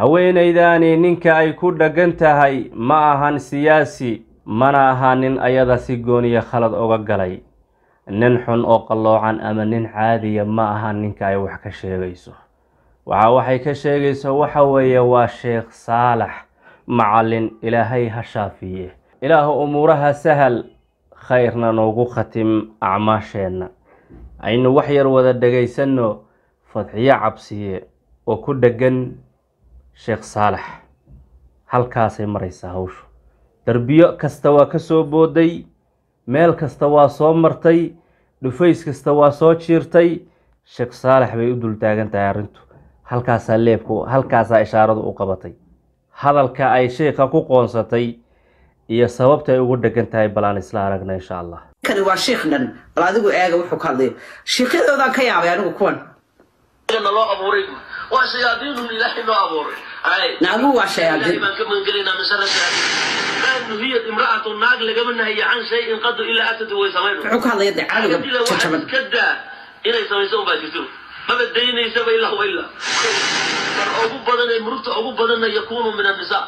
haweenaydaani ninka ay ku dheggan tahay ma ahan siyaasi mana aha nin ayada si gooniya khalad uga galay nin xun oo qalloocan ama nin caadiya ma ahan ninka ay wax ka sheegayso waxa waxay ka sheegayso waxa weeye waa sheekh saalax macalin ilaahay ha shaafiye ilaahu umuuraha sahal khayrna noogu khatim acmaasheenna aynu wax yar wada dhegaysanno fadxiyo cabsiye oo ku dheggan sheekh saalax halkaasay maraysaa hawshu derbiyo kasta waa ka soo booday meel kasta waa soo martay dhufays kasta waa soo jiirtay sheekh saalax bay u dultaagan tahay arrintu halkaasaa leebku halkaasaa ishaaradu u qabatay hadalka ay sheekha ku qoonsatay iyo sababta ay ugu dhegan tahay bal aan isla aragna insha allah kani waa shiikhnan bal adigu eega wuxuu ka hadlayo shiikhyadoodan ka yaabay anigu kuwan loo abuuray waa ayaaiinun ilaahay noo abuuray nagu waa ayaaiinbaan ka magangelinaa masala nuhiyad imra'atu naag lagama nahayo can shayin qadu ilaa atadu way samaynka daa inay samayso unbaa jirto maba daynaysaba ilaa wa ilaa ar ugu badan ee murugta ugu badanna yakuunu min annisaa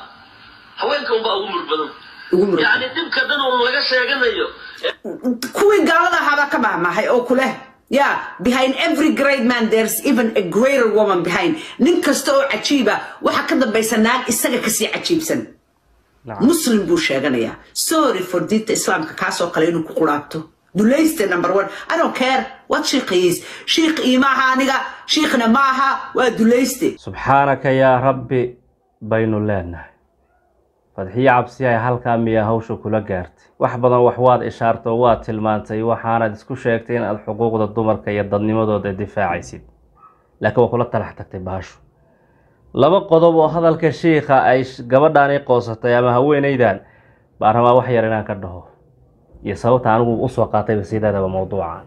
haweenka unbaa ugu murug badan yani dhibka dan un laga sheeganayo kuwii gaalada ka mahmaahay oo kuleh yeah behind every great man there's even a greater woman behind nin kasta oo cajiiba waxa ka dambaysa naag isaga kasii cajiibsan muslim buu sheeganayaa sorry for diinta islaamka kaasoo kale inuu ku quraabto dulayste number one i don't care waad shiiqayeys shiiq iimaaha aniga shiiqna maaha waa dulayste subxaanaka yaa rabbi baynu leenahay madxiyi cabsi halkaa miya hawshu kula gaartay wax badan wax waad ishaarta oo waad tilmaantay waxaanaad isku sheegtay in aad xuquuqda dumarka iyo dadnimadooda difaacaysid laakiin waa kula talax tagtay bahashu laba qodob oo hadalka shiikha ay gabadhaani qoosatay ama haweenaydan baan wax yar inaan ka dhaho iyo sababta anigu usoo qaatayba sidaadaba mowduucan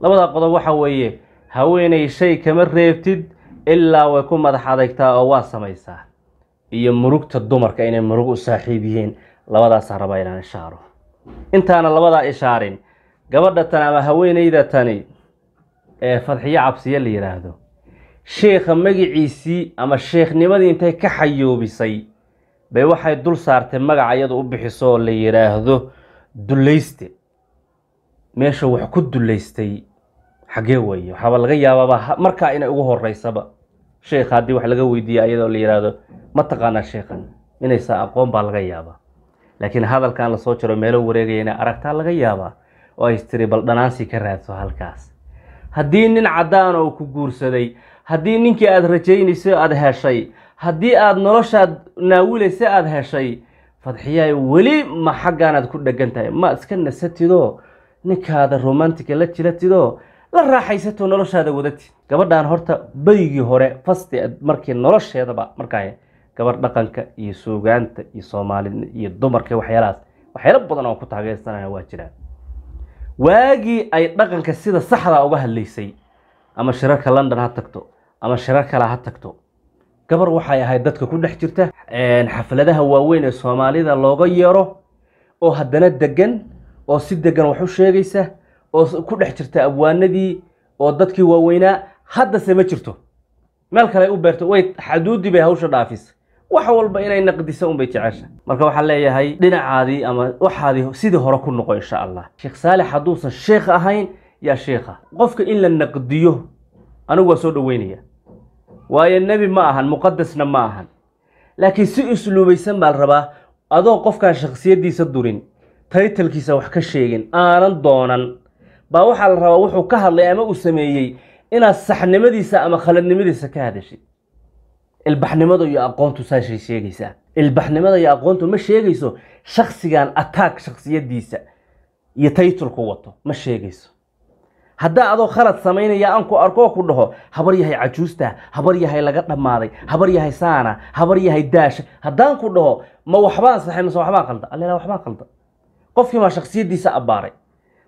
labadaa qodob waxa weeye haweenay shay kama reebtid ilaa way ku madax adagtaa oo waa samaysaa iyo murugta dumarka inay murug u saaxiib yihiin labadaasaa rabaa inaan ishaaro intaana labadaa ishaarin gabadha tan ama haweenayda tani ee fadxiyo cabsiye la yidhaahdo sheekha magiciisii ama sheekhnimadii intay ka xayoobisay bay waxay dul saartay magaca iyada u bixiso oo la yidhaahdo dulayste meesha wax ku dulaystay xaggee weeye waxaaba laga yaabaaba markaa inay ugu horeysaba sheekha haddii wax laga weydiiya ayadoo la yidhaahdo ma taqaanaa sheekhan inaysa aqoon baa laga yaabaa laakiin hadalkan lasoo jaro meelo wareegayana aragtaa laga yaabaa oo ays tiri bal dhanaansi ka raadso halkaas haddii nin caddaan oo ku guursaday haddii ninkii aada rajaynayso aada heshay haddii aad noloshaad naawilaysa aada heshay fadxiyaay weli ma xaggaanaad ku dhegan tahay ma iska nasatidoo ninkaada romantica la jilatidoo la raaxaysato noloshaada wadati gabadhan horta baygii hore faste markii nolosheedaba marka gabadh dhaqanka iyo suugaanta iyo soomaalida iyo dumarka waxyaalahaas waxyaalo badan oo ku taageersanaya waa jiraan waagii ay dhaqanka sida saxda uga hadlaysay ama shirarka london ha tagto ama shirar kale ha tagto gabar waxay ahayd dadka ku dhex jirta xafladaha waaweyn ee soomaalida looga yeero oo haddana degan oo si degan wax u sheegaysa oo ku dhex jirta abwaanadii oo dadkii waaweynaa haddase ma jirto meel kale u beerto way xaduudii bay hawsha dhaafisa wax walba inay naqdiso unbay jecesha marka waxaan leeyahay dhinacaadii ama waxaadii sidii hore ku noqo insha allah sheekh saalix hadduusan sheekh ahayn yaa sheekha qofka in la naqdiyo anigu waa soo dhoweynaya waayo nebi ma ahan muqadasna ma ahan laakiin si usluubaysan baa rabaa adoo qofkaan shakhsiyaddiisa durin taytalkiisa wax ka sheegin aanan doonan baa waxaa la rabaa wuxuu ka hadlay ama uu sameeyey inaad saxnimadiisa ama khaladnimadiisa ka hadashay ilbaxnimada iyo aqoontu saashay sheegaysaa ilbaxnimada iyo aqoontu ma sheegayso shaksigan ataag shaksiyadiisa iyo taytulku wato ma sheegayso haddaa adoo khalad samaynaya aan ku arkoo ku dhaho habar yahay cajuusta habar yahay laga dhammaaday habar yahay saana habar yahay daasha haddaan ku dhaho ma waxbaan saxay mase waxbaa qalda allela waxbaa qalda qofkii maa shaksiyadiisa abbaaray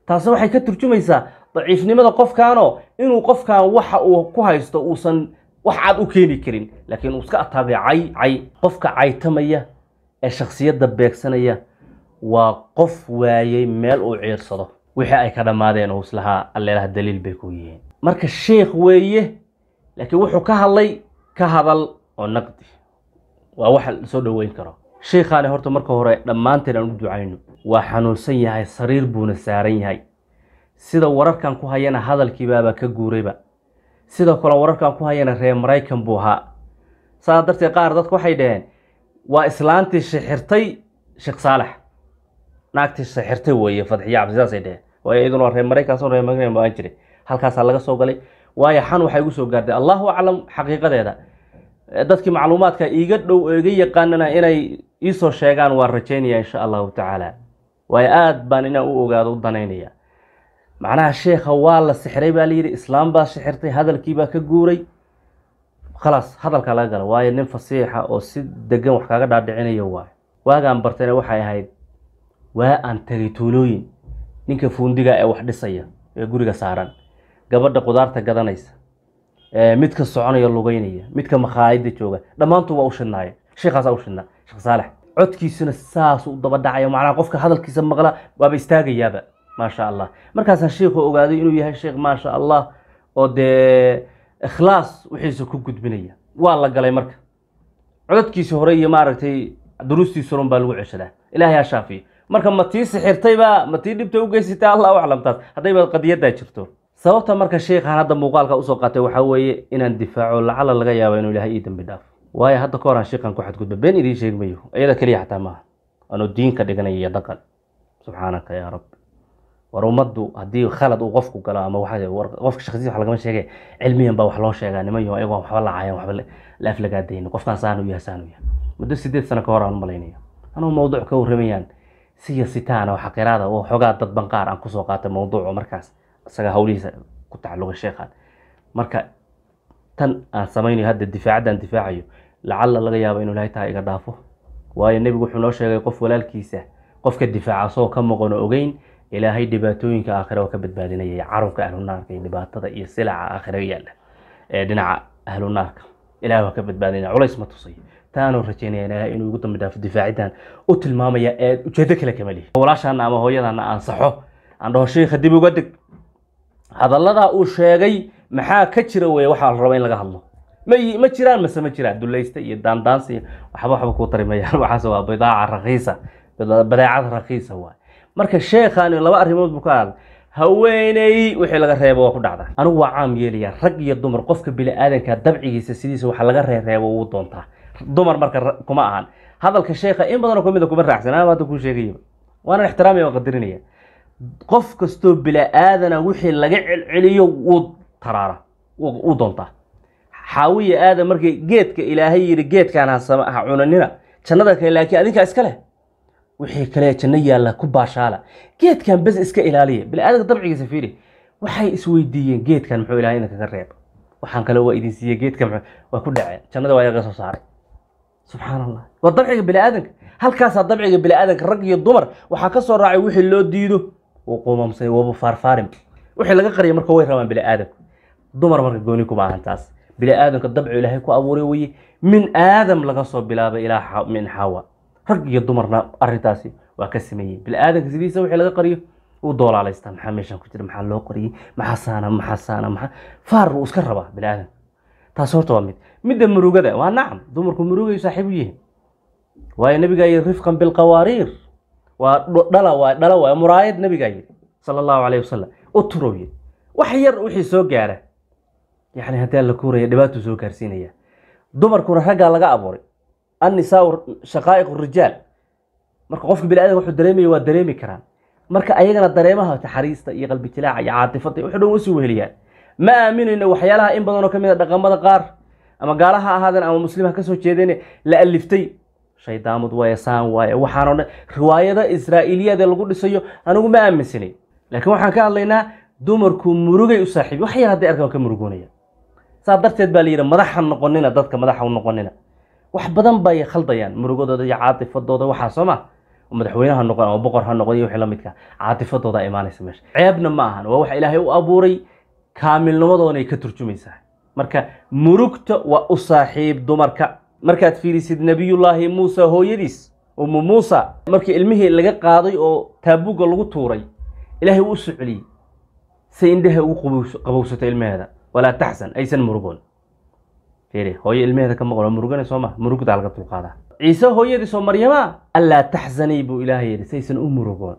taasna waxay ka turjumaysaa daciifnimada qofkaanoo inuu qofkan waxa uu ku haysto uusan wax cad u keeni karin laakiin uu iska ataabecay cay qofka caytamaya ee shaksiyadda beegsanaya waa qof waayey meel uu ciirsado wixii ay ka dhammaadeen oo islahaa alleelaha daliil bay ku yihiin marka sheikh weeye laakiin wuxuu ka hadlay ka hadal oo naqdi waa wax lasoo dhoweyn karo sheikhaani horta marka hore dhammaanteen aan u ducayno waa xanuunsan yahay sariir buuna saaran yahay sida wararkan ku hayana hadalkiibaaba ka guurayba sidoo kale wararkan ku hayana reer maraykan buu ahaa saas darteed qaar dadku waxay dhaheen waa islaantii shixirtay sheekh saalax naagtii shixirtay weeye fadxiya cabdi saasay dhaheen waayo iyaduna waa reer maraykan soo reer maraykan baan jiray halkaasaa laga soo galay waayo xan waxay igu soo gaartay allahu aclam xaqiiqadeeda dadkii macluumaadka iiga dhow oo iga yaqaanana inay iisoo sheegaan waan rajaynaya insha allahu tacaala waayo aad baan inaan u ogaado u danaynaya macnaha sheekha waa la sixiray baa layidhi islaam baa sixirtay baa ka guuray khalaas hadalkaa laga gala waayo nin fasiixa oo si degan wax kaaga dhaadhicinaya waay waagaan bartayna waxay ahayd waa aan tegay tuulooyin ninka fuundiga ee wax dhisaya ee guriga saaran gabadha qudaarta gadanaysa Eh, midka soconaya lugeynaya midka makhaayada jooga dhammaantu waa u shidnaayeen sheekhaasa u shidnaa sheekh saalex codkiisuna saas u daba dhacaya macnaha qofka hadalkiisa maqla waaba istaagayaaba maasha allah markaasaa sheikhu ogaaday inuu yahay sheekh maasha allah oo dee ikhlaas wixiisa ku gudbinaya waa la galay marka cododkiisi hore iyo maaragtay duruustiisurun baa lagu ceshadaa ilahay ha shaafiyo marka matii tii sixirtaybaa ma dhibta u geysatay allah u aclam taas haddayba qadiyaddaa jirto sababta marka sheikhaan hadda muuqaalka usoo qaatay waxaa weeye inaan difaaco lacala laga yaaba inuu ilaahay ii dambi dhaafo waayo hadda ka hor aan ku xadgudba been idiin sheegmayo iyada keliya xataa maaha anuu diin ka iyo dhaqan subxaanaka yaa rabbi war ummaddu haddii khalad uu qofku galo ama qofka shaksiis wax lagama sheege cilmiyan baa wax loo sheegaa niman yaho waxba lacayan waxba la qofkaan saanu yaha saanu yaha muddo sideed sano ka hor aan anuu mawduuc ka warramayaan siya sitaana oo xaqiiraada oo xogaa dad banqaar aan kusoo qaatay mawduuco markaas isaga hawlihiisa ku tacaluqay sheekhan marka tan aan samaynayo hadda difaacaddan difaacayo lacalla laga yaaba inuu ilaahay tahay iga dhaafo waayo nebigu wuxuu noo sheegay qof walaalkiisa qofka difaaca asagoo ka maqano ogeyn ilaahay dhibaatooyinka aakhire oo ka badbaadinaya carunka ahlunaarka iyo dhibaatada iyo silaca aakhire yaalla ee dhinaca ahlunaarka ilahay waa ka badbaadinaya culays ma tusay taanu rajaynaya ilaahay inuu igu dambi dhaafo difaacidan u tilmaamaya ee ujeedo kale kama lihi walaashaana ama hooyadaana aan saxo aan dhaho sheikha dib uga deg hadalladaa uu sheegay maxaa ka jira weye waxaa la raba in laga hadlo m ma jiraan mase ma jiraan dulaysta iyo daandaansa iyo waxba waxba kuu tari waxaas waa bidaaca rakiisa badeecad rakiisa waay marka sheekhaani laba arrimood buu ka hadlay haweeney wixii laga reebo waa ku dhacda anigu waa caam yeelayaa rag iyo dumar qofka bini-aadanka dabcigiisa sidiisa waxa laga reereebo wuu doontaa dumar marka kuma ahan hadalka sheekha in badanoo kamid a kuma raacsan aa hadda kuu sheegayaba waanan ixtiraamaya waa qadarinaya qof kastoo bila-aadana wixii laga celceliyo wuu taraara wuu doontaa xaawiya aadan markii geedka ilaahay yidhi geedkaan ha cunanina jannada kale laakiin adinkaa iska leh wixii kale janno yaalla ku baashaala geedkan bes iska ilaaliya bila-aadanka dabcigiisa fiiri waxay isweydiiyeen geedkan muxuu ilahay idinkaga reeb waxaan kale waa idin siiyey geedkan waa ku dhaceen jannada waa yaga soo saaray subxaan allah waa dabciga bila-aadanka halkaasaa dabciga bila-aadanka rag iyo dumar waxaa ka soo raacay wixii loo diido wuu quumamsay waaba faarfaarin wixii laga laga soo bilaabay ilaa min xaawa rag iyo dumarna waa dhala muraayad nabigaa yidhi sala allahu calayh wasalam u turowye wax yar wixii soo gaara yacni haddii alla kuuraya dhibaatuu soo gaarsiinaya dumarkuna raggaa laga abuuray annisaau shaqaa'iq rijaal marka qofka bini aadam wuxuu dareemaya waa dareemi karaan marka ayagana dareemaha taxariista iyo qalbi jilaaca iyo caatifada wax dhan usii weheliyaan ma aaminayno waxyaalaha in badanoo ka mid a ah dhaqamada qaar ama gaalaha ahaadeen ama muslim kasoo ka jeedeen la aliftay shaydaamud daamud waa esaan waaye waxaanoo dhan riwaayada israa'iiliyaad ee lagu dhisayo anigu ma aaminsanay laakiin waxaan ka hadlaynaa dumarku murugay u saaxiibi wax yar hadday arkaan ka murugoonaya saa darteed baa layidhi madaxa noqonina dadka madaxa u noqonina wax badan bay khaldayaan murugadooda iyo caatifadooda waxaa soo ma madaxweyne noqon ama boqor ha noqon iyo wixii la caatifadooda imaanaysa meesha ceebna ma ahan waa wax ilaahay u abuuray kaamilnimadoona ay ka turjumaysaa marka murugta waa u saaxiib dumarka markaad fiirisid nebiyullaahi muuse hooyadiis ummu muusa markii ilmihii laga qaaday oo taabuugga lagu tuuray ilaahay wuu u soceliyey say indhaha ugu qabowsato ilmaheeda walaa taxsan aysan murugoon hooyo ilmaheeda ka maqlo murugana soo maa murugdaa laga dulqaadaa ciise hooyadiis oo maryamaa allaa taxsanii buu ilaahay yidhi saysan u murugoon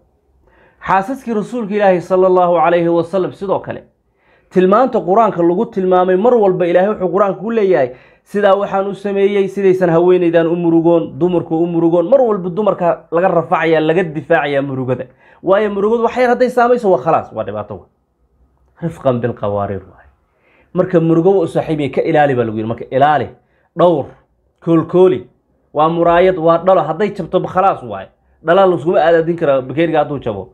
xaasaskii rasuulka ilaahi sala allahu calayhi wasalam sidoo kale tilmaanta qur-aanka lagu tilmaamay mar walba ilaahay wuxuu qur-aanka ku leeyahay sidaa waxaan u sameeyey sidaysan haweenaydan u murugoon dumarku u murugoon mar walba dumarka laga rafacaya laga difaacaya murugada waayo murugadu wax yar hadday saamayso waa khalaas waa dhibaato rifqan bilqawaarir waay marka murugo wa ka ilaali baa lagu yidhi marka ilaali dhowr koolkooli waa muraayad waa dhalo hadday jabto khalaas waay dhalaa laskuma aadaadin kara bakeyriga hadduu jabo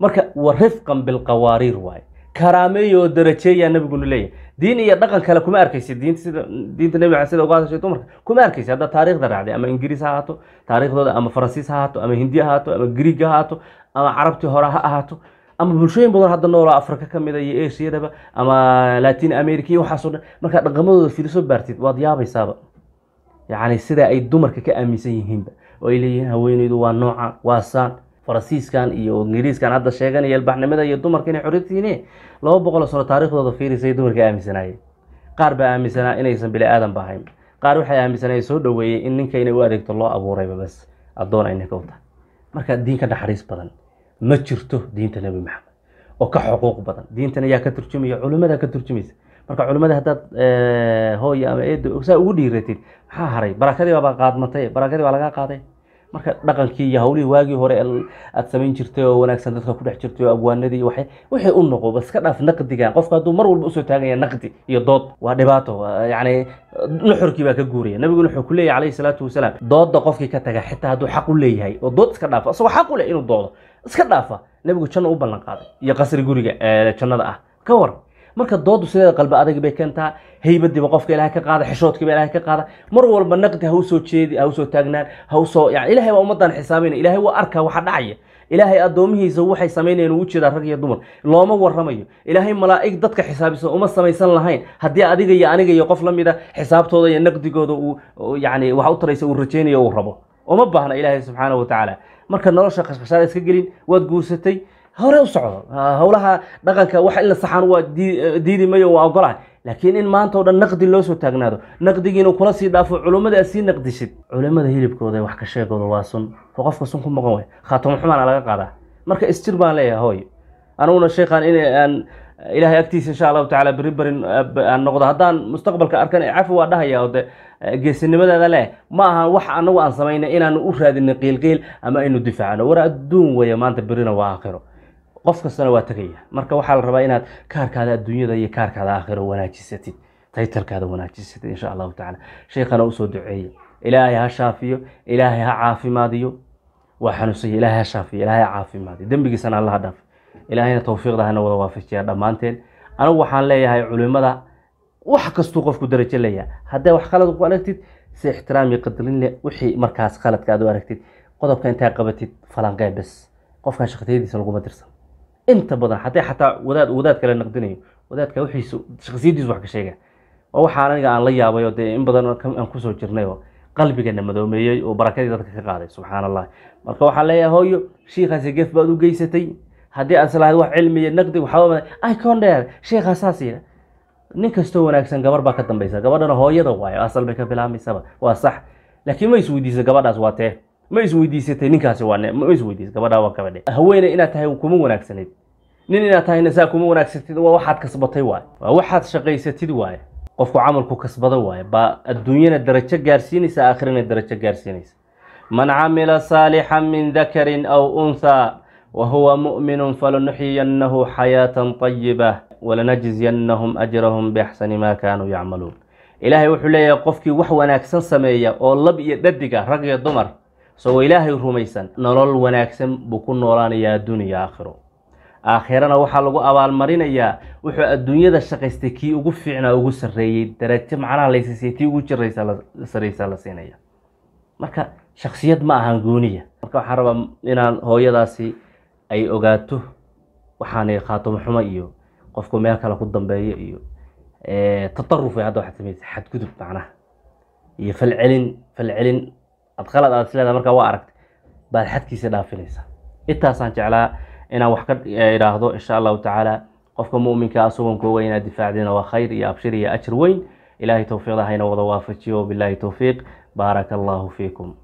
marka wa rifqan bilqawaariir waay karaameeyo oo darajeeyaa nabiguna leeyahy diin iyo dhaqan kale kuma arkaysid diinta sida diinta nebiga ala sida uga hadashay dumarka kuma arkaysid haddaad taarikhda raacday ama ingiriis ha ahaato taariikhdooda ama faransiis ahaato ama hindi ahaato ama griig ahaato ama carabtii hore ha ahaato ama bulshooyin badan hadda nooloo afrika ka mida ah iyo esiyadaba ama latin america iyo waxaaso dhan markaad dhaqamadooda fiiliso baartid waad yaabaysaaba yacni sida ay dumarka ka aaminsan yihiinba oo ay leeyihiin haweeneydu waa nooca waa saan faransiiskan iyo ingiriiskan hadda sheeganaya ilbaxnimada iyo dumarka inay xoritiine laba boqol oo sano taarikhdooda fiirisay dumarka aaminsanaayeen qaar baa aaminsanaa inaysan bili aadanba ahayn qaar waxay aaminsanaa soo dhaweeyey in ninka inay u adeegto loo abuurayba bas addoon ay ninka u tahay marka diin ka naxariis badan ma jirto diinta nebi maxamed oo ka xuquuq badan diintan ayaa ka turjumaya culimmada ka turjumaysa marka culimmada haddaad eh, hooya ama eedo saa ugu dhiiratid maxaa haray barakadii baabaa qaadmatay barakadii baa lagaa qaaday marka dhaqankii iyo hawlihii waagii hore aad samayn jirtay oo wanaagsan dadka kudhex dhex jirtay oo abwaanadii wa wixii u noqo bas ka dhaaf naqdigan qofka hadduu mar walba usoo taaganya naqdi iyo dood waa dhibaato yani nuxurkii baa ka guuraya nabiguna wuxuu ku leeyahy alayhi salaatu wasalaam dooda qofkii ka taga xitaa hadduu xaq u leeyahay oo dood iska dhaafa isagoo xaq u leh inuu doodo iska dhaafa nabigu janna u ballan qaaday iyo qasri guriga jannada ah ka waran marka doodu sideeda qalbi adag bay keentaa haybadiiba qofka ilahay ka qaada xishoodkiiba ilahay ka qaada mar walba naqdi ha usoo jeedi ha usoo taagnaan ha usoo yani ilahay waa ummadan xisaabinaya ilahay waa arkaa waxa dhacaya ilaahay addoomihiisa waxay samaynayeen uu jeedaa rag iyo dumar looma warramayo ilaahay malaa'ig dadka xisaabisa uma samaysan lahayn haddii adiga iyo aniga iyo qof la mid a xisaabtooda iyo naqdigooda uu yani wax u taraysa uu rajaynayo uu rabo uma baahna ilaahay subxaanahu wa tacaala marka nolosha qashqashaada iska gelin waad guursatay hore u socdo howlaha dhaqanka wax in la saxaan waa diidi mayo waa ogolahay laakiin in maanta oo dhan naqdi loo soo taagnaado naqdigiina kula sii dhaafo culimmada aad sii naqdishid culimmada hilibkooda ee wax ka sheegooda waa sun qofka sun ku maqan wey khaatamo xumaana laga qaadaa marka isjir baan leeyahay hooy aniguna sheekhaan in aan ilaahay agtiisa insha allahu tacaala berri aan noqdo haddaan mustaqbalka arkan cafi waa dhahaya oo de geesinimadeeda leh ma aha wax anagu aan samayna inaanu u raadinin qiilqiil ama aynu difaacno war adduun weeye maanta berrina waa aakhiro qof kastana waa tegaya marka waxaa la rabaa inaad kaarkaada adduunyada iyo kaarkaada aakhiro wanaajisatid taytalkaada wanaajisatid insha allahu tacaala sheekhana usoo duceeya ilaahay ha shaafiyo ilaahay ha caafimaadiyo waa xanuunsanya ilaahay ha shaafiyo ilaahay ha caafimaadiyo dembigiisana allaha dhaaf ilaahayna towfiiqda hana wada waafajiya dhammaanteen anigu waxaan leeyahay culimada wax kastuu qofku darajo leeyahay hadday wax khalad ku aragtid si ixtiraam iyo qadarin leh wixii markaas khaladka aad u aragtid qodobka intaa qabatid falanqee bes qofkan shaqtiyadiisa laguma dirsan inta badan haddii xataa wadaad wadaad kale naqdinayo wadaadka wixiisa shakhsiyadiisu wax ka sheega waa waxaa aniga aan la yaabayo dee in badan aan kusoo jirnay oo qalbigana madoomeeyey oo barakadii dadka ka qaaday subxaan allah marka waxaan leeyahay hooyo shiikaasi gef baad u geysatay haddii aad islahayd wax cilmiya naqdi waxaaba icondheer shiikaasaas yidha nin kastoo wanaagsan gabar baa ka dambaysa gabadhana hooyada waayo asal bay ka bilaabmaysaba waa sax laakiin ma is weydiisa gabadhaas waa tee ma isweydiisatay ninkaasi waa ma isweydiis gabadhaa waa gabadhe haweene inaad tahay kuma wanaagsanayd nin inaad tahayna saa kuma wanaagsantid waa waxaad kasbatay waay waa waxaad shaqaysatid waay qofku camalku kasbada waay baa adduunyana darajo gaarsiinaysa aakhirana darajo gaarsiinaysa man camila saalixan min dakarin aw unthaa wa huwa mu'minun falanuxyiyannahu xayaatan طayiba walanajziyanahum ajrahum biaxsani maa kaanuu yacmaluun ilaahay wuxuu leeyahay qofkii wax wanaagsan sameeya oo lab iyo dhadiga rag iyo dumar isagoo ilaahay rumaysan nolol wanaagsan buu ku noolaanayaa adduuniya aakhiro aakhirana waxaa lagu abaalmarinayaa wuxuu adduunyada shaqaystay kii ugu fiicnaa ugu sarreeyey darajo macnaha laysiisay tii ugu jirasarreysaa la siinaya marka shaksiyad ma ahan gooniya marka waxaan rabaa inaan hooyadaasi ay ogaato waxaanay khaatumo xumo iyo qofku meel kale ku dambeeyo iyo tataruf ay hadda waxaad samaysay xadgudub macnaha iyo falcelin falcelin adkhalad aad isleedahay markaa waa aragtay baad xadkiisa dhaafinaysaa intaasaan jeclaa inaan wax ka eh, idhaahdo insha allahu tacaala qofka muminka asagoon ah, kooga inaad difaacdina waa khayr iyo abshir iyo ajir weyn ilaahay towfiiqda wada waafajiyo bilahi towfiiq baaraka allahu fiikum